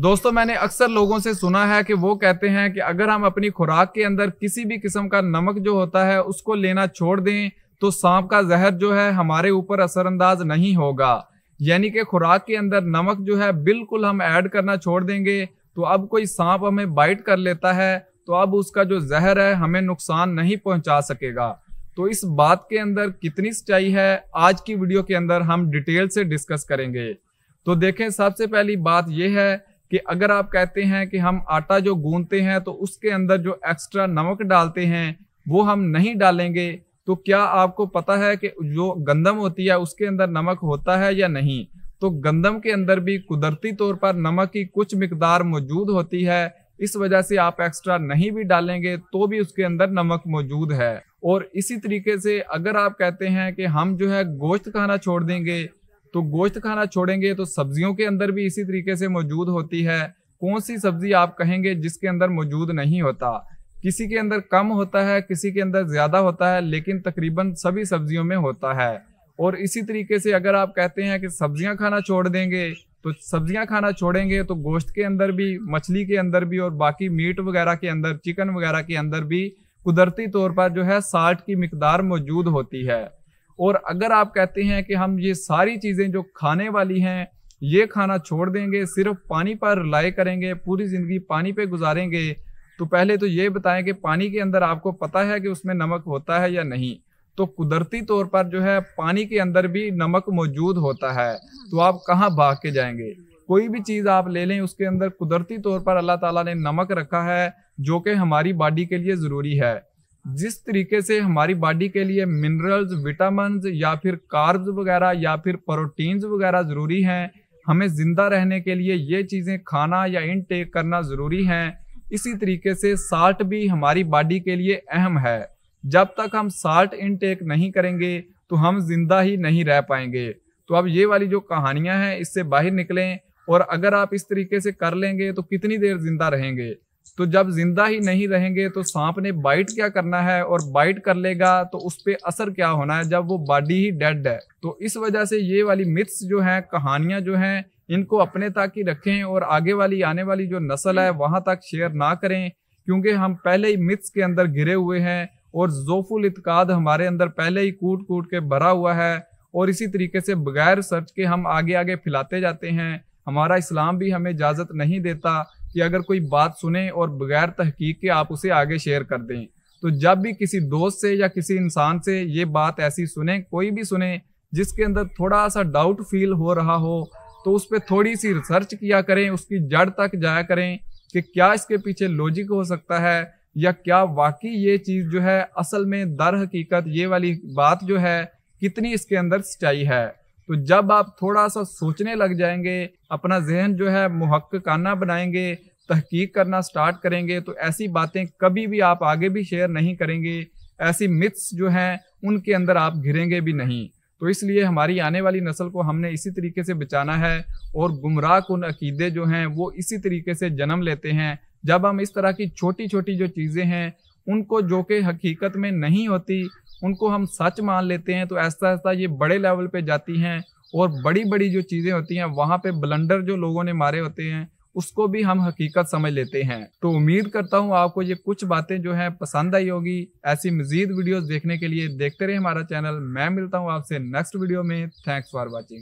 दोस्तों मैंने अक्सर लोगों से सुना है कि वो कहते हैं कि अगर हम अपनी खुराक के अंदर किसी भी किस्म का नमक जो होता है उसको लेना छोड़ दें तो सांप का जहर जो है हमारे ऊपर असरअंदाज नहीं होगा यानी कि खुराक के अंदर नमक जो है बिल्कुल हम ऐड करना छोड़ देंगे तो अब कोई सांप हमें बाइट कर लेता है तो अब उसका जो जहर है हमें नुकसान नहीं पहुंचा सकेगा तो इस बात के अंदर कितनी सच्चाई है आज की वीडियो के अंदर हम डिटेल से डिस्कस करेंगे तो देखें सबसे पहली बात यह है कि अगर आप कहते हैं कि हम आटा जो गूंदते हैं तो उसके अंदर जो एक्स्ट्रा नमक डालते हैं वो हम नहीं डालेंगे तो क्या आपको पता है कि जो गंदम होती है उसके अंदर नमक होता है या नहीं तो गंदम के अंदर भी कुदरती तौर पर नमक की कुछ मकदार मौजूद होती है इस वजह से आप एक्स्ट्रा नहीं भी डालेंगे तो भी उसके अंदर नमक मौजूद है और इसी तरीके से अगर आप कहते हैं कि हम जो है गोश्त खाना छोड़ देंगे तो गोश्त खाना छोड़ेंगे तो सब्जियों के अंदर भी इसी तरीके से मौजूद होती है कौन सी सब्जी आप कहेंगे जिसके अंदर मौजूद नहीं होता किसी के अंदर कम होता है किसी के अंदर ज़्यादा होता है लेकिन तकरीबन सभी सब्जियों में होता है और इसी तरीके से अगर आप कहते हैं कि सब्जियां खाना छोड़ देंगे तो सब्जियां खाना छोड़ेंगे तो गोश्त के अंदर भी मछली के अंदर भी और बाकी मीट वगैरह के अंदर चिकन वगैरह के अंदर भी कुदरती तौर पर जो है साल्ट की मकदार मौजूद होती है और अगर आप कहते हैं कि हम ये सारी चीज़ें जो खाने वाली हैं ये खाना छोड़ देंगे सिर्फ पानी पर लाई करेंगे पूरी ज़िंदगी पानी पे गुजारेंगे तो पहले तो ये बताएं कि पानी के अंदर आपको पता है कि उसमें नमक होता है या नहीं तो कुदरती तौर पर जो है पानी के अंदर भी नमक मौजूद होता है तो आप कहाँ भाग के जाएंगे कोई भी चीज़ आप ले लें उसके अंदर कुदरती तौर पर अल्लाह ताला ने नमक रखा है जो कि हमारी बॉडी के लिए ज़रूरी है जिस तरीके से हमारी बॉडी के लिए मिनरल्स विटामिन या फिर कार्ब्स वगैरह या फिर प्रोटीन्स वगैरह ज़रूरी हैं हमें ज़िंदा रहने के लिए ये चीज़ें खाना या इनटेक करना ज़रूरी हैं इसी तरीके से साल्ट भी हमारी बॉडी के लिए अहम है जब तक हम साल्ट इनटेक नहीं करेंगे तो हम जिंदा ही नहीं रह पाएंगे तो अब ये वाली जो कहानियां हैं इससे बाहर निकलें और अगर आप इस तरीके से कर लेंगे तो कितनी देर जिंदा रहेंगे तो जब जिंदा ही नहीं रहेंगे तो सांप ने बाइट क्या करना है और बाइट कर लेगा तो उस पर असर क्या होना है जब वो बॉडी ही डेड है तो इस वजह से ये वाली मिथ्स जो हैं कहानियां जो हैं इनको अपने तक ही रखें और आगे वाली आने वाली जो नस्ल है वहां तक शेयर ना करें क्योंकि हम पहले ही मिथ्स के अंदर घिरे हुए हैं और जोफुल इतकाद हमारे अंदर पहले ही कूट कूट के भरा हुआ है और इसी तरीके से बगैर सर्च के हम आगे आगे फैलाते जाते हैं हमारा इस्लाम भी हमें इजाज़त नहीं देता कि अगर कोई बात सुने और बगैर तहकीक के आप उसे आगे शेयर कर दें तो जब भी किसी दोस्त से या किसी इंसान से ये बात ऐसी सुने कोई भी सुने जिसके अंदर थोड़ा सा डाउट फील हो रहा हो तो उस पर थोड़ी सी रिसर्च किया करें उसकी जड़ तक जाया करें कि क्या इसके पीछे लॉजिक हो सकता है या क्या वाकई ये चीज़ जो है असल में दर हकीकत ये वाली बात जो है कितनी इसके अंदर सच्चाई है तो जब आप थोड़ा सा सोचने लग जाएंगे अपना जहन जो है मुहक्काना बनाएंगे तहकीक करना स्टार्ट करेंगे तो ऐसी बातें कभी भी आप आगे भी शेयर नहीं करेंगे ऐसी मिथ्स जो हैं उनके अंदर आप घिरेंगे भी नहीं तो इसलिए हमारी आने वाली नस्ल को हमने इसी तरीके से बचाना है और गुमराह कन अकीदे जो हैं वो इसी तरीके से जन्म लेते हैं जब हम इस तरह की छोटी छोटी जो चीज़ें हैं उनको जो कि हकीकत में नहीं होती उनको हम सच मान लेते हैं तो ऐसा ऐसा ये बड़े लेवल पे जाती हैं और बड़ी बड़ी जो चीज़ें होती हैं वहाँ पे ब्लंडर जो लोगों ने मारे होते हैं उसको भी हम हकीकत समझ लेते हैं तो उम्मीद करता हूँ आपको ये कुछ बातें जो हैं पसंद आई होगी ऐसी मजीद वीडियोस देखने के लिए देखते रहे हमारा चैनल मैं मिलता हूँ आपसे नेक्स्ट वीडियो में थैंक्स फॉर वॉचिंग